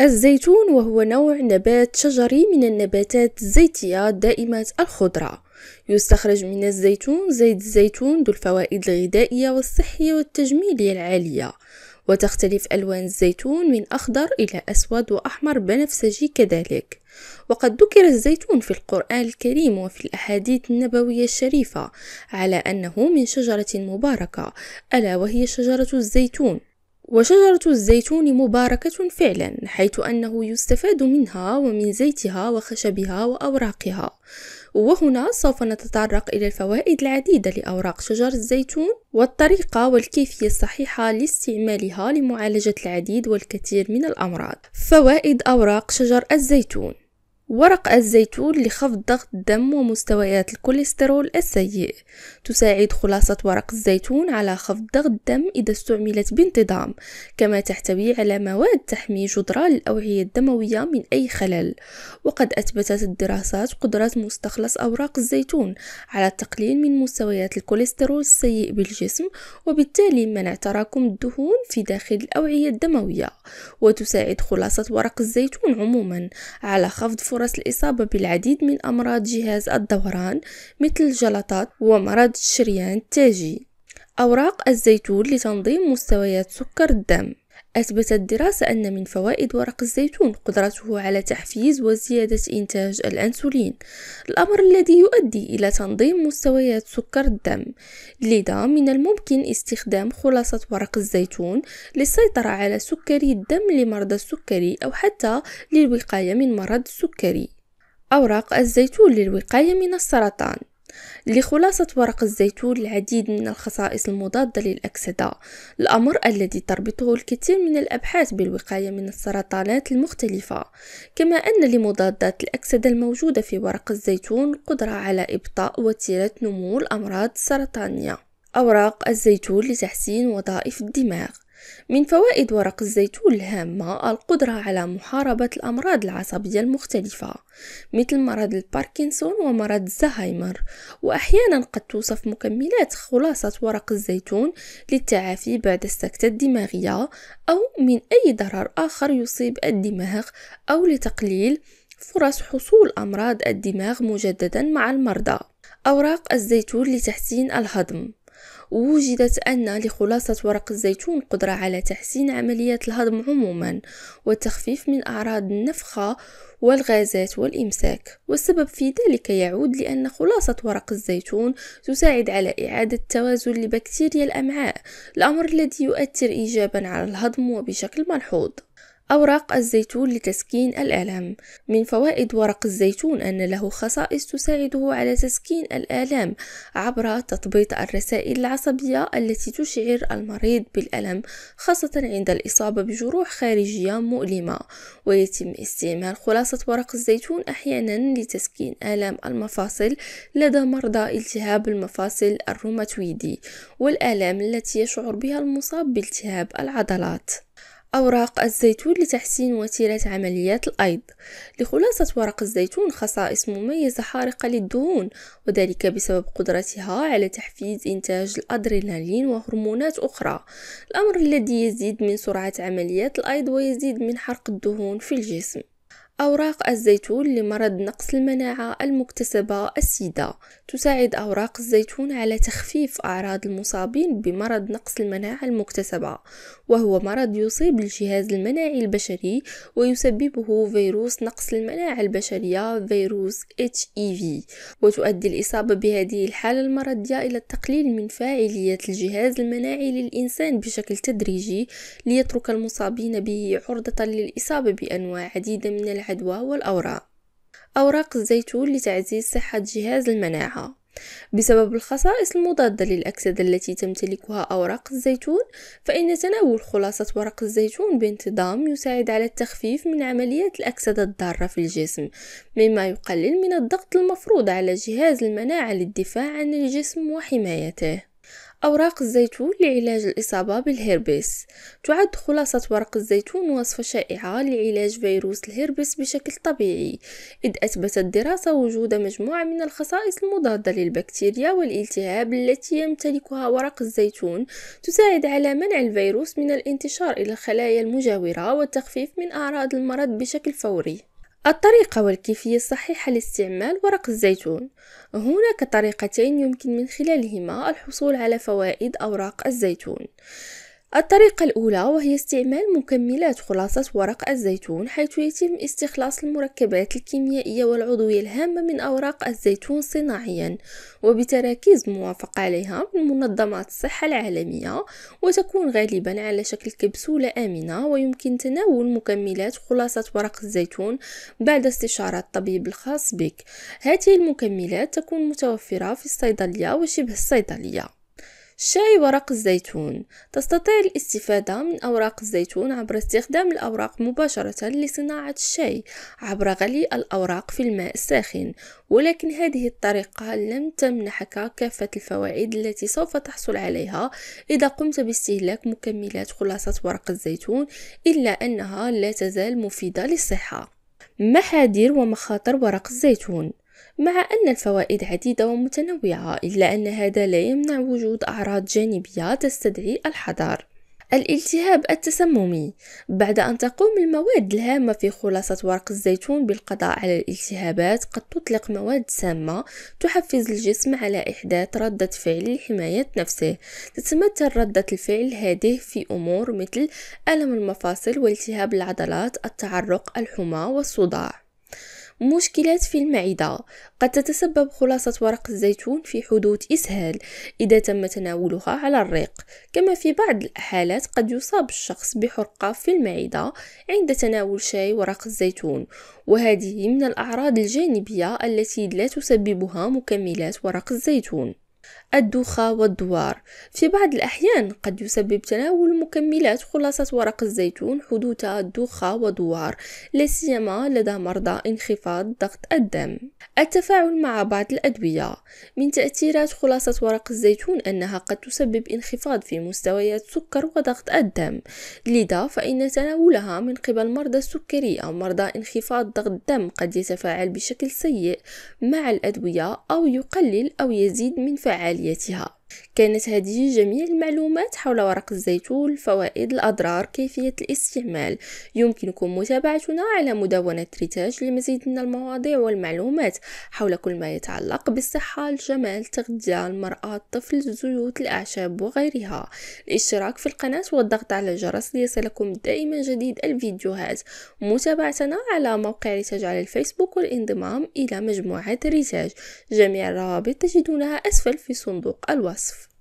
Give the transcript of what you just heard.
الزيتون وهو نوع نبات شجري من النباتات الزيتية دائمة الخضرة يستخرج من الزيتون زيت الزيتون ذو الفوائد الغذائية والصحية والتجميلية العالية وتختلف ألوان الزيتون من أخضر إلى أسود وأحمر بنفسجي كذلك وقد ذكر الزيتون في القرآن الكريم وفي الأحاديث النبوية الشريفة على أنه من شجرة مباركة ألا وهي شجرة الزيتون وشجرة الزيتون مباركة فعلا حيث أنه يستفاد منها ومن زيتها وخشبها وأوراقها وهنا سوف نتطرق إلى الفوائد العديدة لأوراق شجر الزيتون والطريقة والكيفية الصحيحة لاستعمالها لمعالجة العديد والكثير من الأمراض فوائد أوراق شجر الزيتون ورق الزيتون لخفض ضغط الدم ومستويات الكوليسترول السيء تساعد خلاصة ورق الزيتون على خفض ضغط الدم إذا استعملت بانتظام كما تحتوي على مواد تحمي جدران الأوعية الدموية من أي خلل وقد أثبتت الدراسات قدرة مستخلص أوراق الزيتون على التقليل من مستويات الكوليسترول السيء بالجسم وبالتالي منع تراكم الدهون في داخل الأوعية الدموية وتساعد خلاصة ورق الزيتون عموما على خفض فرص فرص الإصابة بالعديد من أمراض جهاز الدوران مثل الجلطات ومرض الشريان التاجي أوراق الزيتون لتنظيم مستويات سكر الدم أثبتت دراسة أن من فوائد ورق الزيتون قدرته على تحفيز وزيادة إنتاج الأنسولين الأمر الذي يؤدي إلى تنظيم مستويات سكر الدم لذا من الممكن استخدام خلاصة ورق الزيتون للسيطرة على سكري الدم لمرضى السكري أو حتى للوقاية من مرض السكري أوراق الزيتون للوقاية من السرطان لخلاصة ورق الزيتون العديد من الخصائص المضادة للأكسدة الأمر الذي تربطه الكثير من الأبحاث بالوقاية من السرطانات المختلفة كما أن لمضادات الأكسدة الموجودة في ورق الزيتون قدرة على إبطاء وتيرة نمو الأمراض السرطانية أوراق الزيتون لتحسين وظائف الدماغ من فوائد ورق الزيتون الهامة القدرة على محاربة الأمراض العصبية المختلفة مثل مرض الباركنسون ومرض الزهايمر وأحيانا قد توصف مكملات خلاصة ورق الزيتون للتعافي بعد السكتة الدماغية أو من أي ضرر آخر يصيب الدماغ أو لتقليل فرص حصول أمراض الدماغ مجددا مع المرضى أوراق الزيتون لتحسين الهضم ووجدت أن لخلاصة ورق الزيتون قدرة على تحسين عمليات الهضم عموما والتخفيف من أعراض النفخة والغازات والإمساك والسبب في ذلك يعود لأن خلاصة ورق الزيتون تساعد على إعادة توازن لبكتيريا الأمعاء الأمر الذي يؤثر إيجابا على الهضم وبشكل ملحوظ أوراق الزيتون لتسكين الآلام من فوائد ورق الزيتون أن له خصائص تساعده على تسكين الآلام عبر تطبيط الرسائل العصبية التي تشعر المريض بالألم خاصة عند الإصابة بجروح خارجية مؤلمة ويتم استعمال خلاصة ورق الزيتون أحيانا لتسكين آلام المفاصل لدى مرضى التهاب المفاصل الروماتويدي والآلام التي يشعر بها المصاب بالتهاب العضلات أوراق الزيتون لتحسين وتيرة عمليات الأيض لخلاصة ورق الزيتون خصائص مميزة خارقة للدهون وذلك بسبب قدرتها على تحفيز إنتاج الأدرينالين وهرمونات أخرى الأمر الذي يزيد من سرعة عمليات الأيض ويزيد من حرق الدهون في الجسم أوراق الزيتون لمرض نقص المناعة المكتسبة السيدة تساعد أوراق الزيتون على تخفيف أعراض المصابين بمرض نقص المناعة المكتسبة وهو مرض يصيب الجهاز المناعي البشري ويسببه فيروس نقص المناعة البشرية فيروس HIV e وتؤدي الإصابة بهذه الحالة المرضية إلى التقليل من فاعلية الجهاز المناعي للإنسان بشكل تدريجي ليترك المصابين به عرضة للإصابة بأنواع عديدة من العديد. الحدوى والأوراق أوراق الزيتون لتعزيز صحة جهاز المناعة بسبب الخصائص المضادة للأكسدة التي تمتلكها أوراق الزيتون فإن تناول خلاصة ورق الزيتون بانتظام يساعد على التخفيف من عمليات الأكسدة الضارة في الجسم مما يقلل من الضغط المفروض على جهاز المناعة للدفاع عن الجسم وحمايته أوراق الزيتون لعلاج الإصابة بالهربس تعد خلاصة ورق الزيتون وصفة شائعة لعلاج فيروس الهربس بشكل طبيعي إذ أثبتت الدراسة وجود مجموعة من الخصائص المضادة للبكتيريا والالتهاب التي يمتلكها ورق الزيتون تساعد على منع الفيروس من الانتشار إلى الخلايا المجاورة والتخفيف من أعراض المرض بشكل فوري الطريقة والكيفية الصحيحة لاستعمال ورق الزيتون هناك طريقتين يمكن من خلالهما الحصول على فوائد أوراق الزيتون الطريقة الأولى وهي استعمال مكملات خلاصة ورق الزيتون حيث يتم استخلاص المركبات الكيميائية والعضوية الهامة من أوراق الزيتون صناعيا وبتراكيز موافق عليها من منظمات الصحة العالمية وتكون غالبا على شكل كبسولة آمنة ويمكن تناول مكملات خلاصة ورق الزيتون بعد استشارة الطبيب الخاص بك هذه المكملات تكون متوفرة في الصيدلية وشبه الصيدلية شاي ورق الزيتون تستطيع الاستفادة من أوراق الزيتون عبر استخدام الأوراق مباشرة لصناعة الشاي عبر غلي الأوراق في الماء الساخن ولكن هذه الطريقة لم تمنحك كافة الفوائد التي سوف تحصل عليها إذا قمت باستهلاك مكملات خلاصة ورق الزيتون إلا أنها لا تزال مفيدة للصحة محاذير ومخاطر ورق الزيتون مع أن الفوائد عديدة ومتنوعة إلا أن هذا لا يمنع وجود أعراض جانبية تستدعي الحذر الالتهاب التسممي بعد أن تقوم المواد الهامة في خلاصة ورق الزيتون بالقضاء على الالتهابات قد تطلق مواد سامة تحفز الجسم على إحداث ردة فعل لحماية نفسه تتمثل ردة الفعل هذه في أمور مثل ألم المفاصل والتهاب العضلات التعرق الحمى والصداع مشكلات في المعدة قد تتسبب خلاصة ورق الزيتون في حدوث إسهال إذا تم تناولها على الريق كما في بعض الحالات قد يصاب الشخص بحرقة في المعدة عند تناول شاي ورق الزيتون وهذه من الأعراض الجانبية التي لا تسببها مكملات ورق الزيتون الدوخة والدوار في بعض الأحيان قد يسبب تناول مكملات خلاصة ورق الزيتون حدوث دوخة ودوار لا لدى مرضى انخفاض ضغط الدم التفاعل مع بعض الأدوية من تأثيرات خلاصة ورق الزيتون أنها قد تسبب انخفاض في مستويات سكر وضغط الدم لذا فإن تناولها من قبل مرضى السكري أو مرضى انخفاض ضغط الدم قد يتفاعل بشكل سيء مع الأدوية أو يقلل أو يزيد من فعالية 也挺好。كانت هذه جميع المعلومات حول ورق الزيتون الفوائد الأضرار كيفية الاستعمال يمكنكم متابعتنا على مدونة ريتاج لمزيد من المواضيع والمعلومات حول كل ما يتعلق بالصحة الجمال التغذية المرأة الطفل الزيوت الأعشاب وغيرها الاشتراك في القناة والضغط على الجرس ليصلكم دائما جديد الفيديوهات متابعتنا على موقع ريتاج على الفيسبوك والانضمام إلى مجموعة ريتاج جميع الروابط تجدونها أسفل في صندوق الوصف cusp